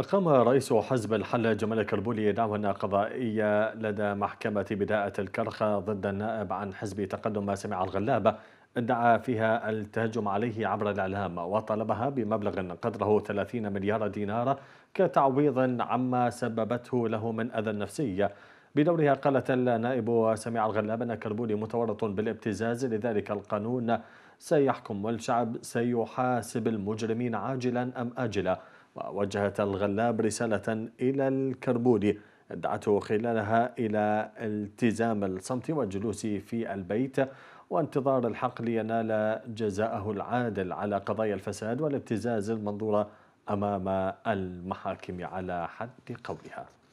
أقام رئيس حزب الحل جمال كربولي دعوة قضائية لدى محكمة بداءة الكرخة ضد النائب عن حزب تقدم سمع الغلابة ادعى فيها التهجم عليه عبر الإعلام وطلبها بمبلغ قدره 30 مليار دينار كتعويض عما سببته له من أذى نفسي بدورها قالت النائب سميع الغلاب أن كربولي متورط بالابتزاز لذلك القانون سيحكم والشعب سيحاسب المجرمين عاجلا أم آجلا ووجهت الغلاب رسالة إلى الكربودي دعته خلالها إلى التزام الصمت والجلوس في البيت وانتظار الحق لينال جزاءه العادل على قضايا الفساد والابتزاز المنظورة أمام المحاكم على حد قولها